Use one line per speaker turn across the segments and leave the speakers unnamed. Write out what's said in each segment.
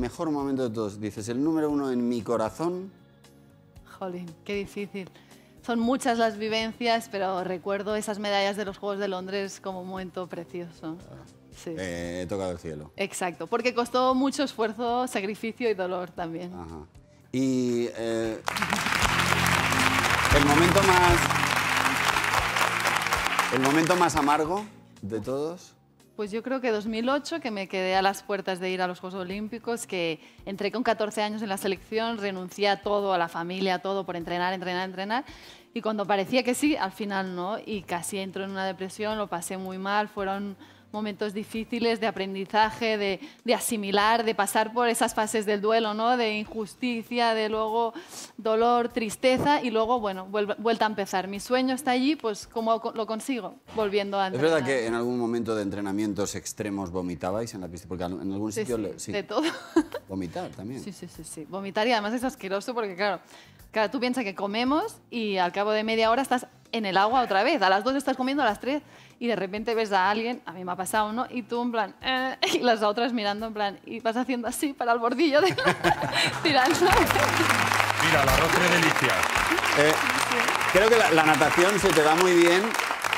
mejor momento de todos. Dices, el número uno en mi corazón.
Jolín, qué difícil. Son muchas las vivencias, pero recuerdo esas medallas de los Juegos de Londres como un momento precioso.
Eh, he tocado el cielo.
Exacto, porque costó mucho esfuerzo, sacrificio y dolor también.
Y eh, el momento más... El momento más amargo de todos.
Pues yo creo que 2008, que me quedé a las puertas de ir a los Juegos Olímpicos, que entré con 14 años en la selección, renuncié a todo, a la familia, a todo, por entrenar, entrenar, entrenar. Y cuando parecía que sí, al final no. Y casi entro en una depresión, lo pasé muy mal, fueron momentos difíciles de aprendizaje, de, asimilar, de pasar por esas fases del duelo, ¿no? De injusticia, de luego dolor, tristeza y luego, bueno, vuelta a empezar. Mi sueño está allí, pues ¿cómo lo consigo? Volviendo a ¿Es verdad que
en algún momento de entrenamientos extremos vomitabais en la pista? Porque en algún sitio... Sí, de todo. Vomitar también. Sí,
sí, sí, sí. Vomitar y además es asqueroso porque, claro, claro, tú piensas que comemos y al cabo de media hora estás en el agua otra vez. A las 2 estás comiendo, a las 3 y de repente ves a alguien, a mí me ha pasado, uno Y tú en plan, eh, y las otras mirando en plan, y vas haciendo así para el bordillo de tirando. Mira,
la roca delicia. Eh, creo que la, natación se te da muy bien.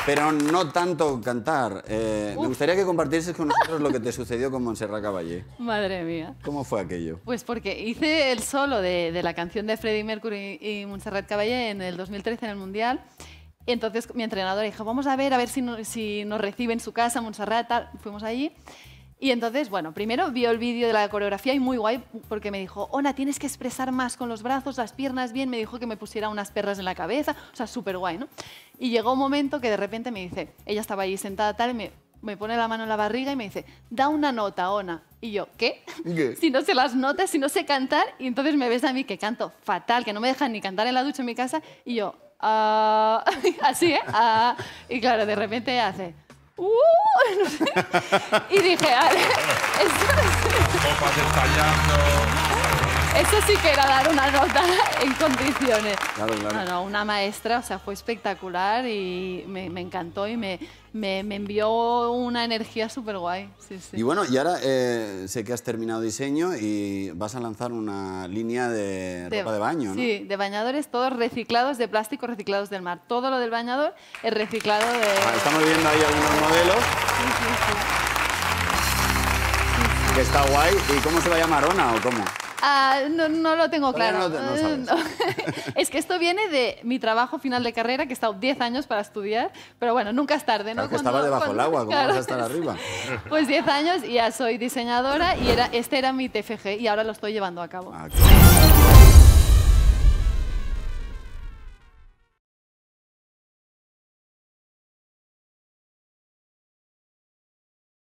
Pero no tanto cantar. Eh, me gustaría que compartieses con nosotros lo que te sucedió con Montserrat Caballé.
Madre mía.
¿Cómo fue aquello?
Pues porque hice el solo de, de la canción de Freddie Mercury y Montserrat Caballé en el 2013 en el Mundial entonces mi entrenadora dijo, vamos a ver, a ver si, nos recibe en su casa, Montserrat, tal. Fuimos allí. Y entonces, bueno, primero vio el vídeo de la coreografía y muy guay porque me dijo, Ona, tienes que expresar más con los brazos, las piernas bien. Me dijo que me pusiera unas perras en la cabeza, o sea, súper guay, ¿no? Y llegó un momento que de repente me dice, ella estaba ahí sentada tal, y me, me pone la mano en la barriga y me dice, da una nota, Ona. Y yo, ¿qué? si no sé las notas, si no sé cantar. Y entonces me ves a mí que canto fatal, que no me dejan ni cantar en la ducha en mi casa. Y yo, ah", así, ¿eh? Ah, y claro, de repente hace, uh, Y dije, es... Eso sí que era dar una nota en condiciones. Claro, claro. una maestra, o sea, fue espectacular y me, encantó y me, envió una energía súper guay. Y bueno, y
ahora eh, sé que has terminado diseño y vas a lanzar una línea de, ropa de baño, ¿no? Sí,
de bañadores todos reciclados de plástico, reciclados del mar. Todo lo del bañador es reciclado de... Ah,
estamos viendo ahí algunos modelos. que está guay. ¿Y cómo se va a llamar? ¿Ona o cómo?
Ah, no, lo tengo claro. es que esto viene de mi trabajo final de carrera, que he estado 10 años para estudiar, pero bueno, nunca es tarde, ¿no? estaba debajo del agua, ¿cómo vas a estar
arriba? Pues
10 años y ya soy diseñadora y era, este era mi TFG y ahora lo estoy llevando a cabo. Ah,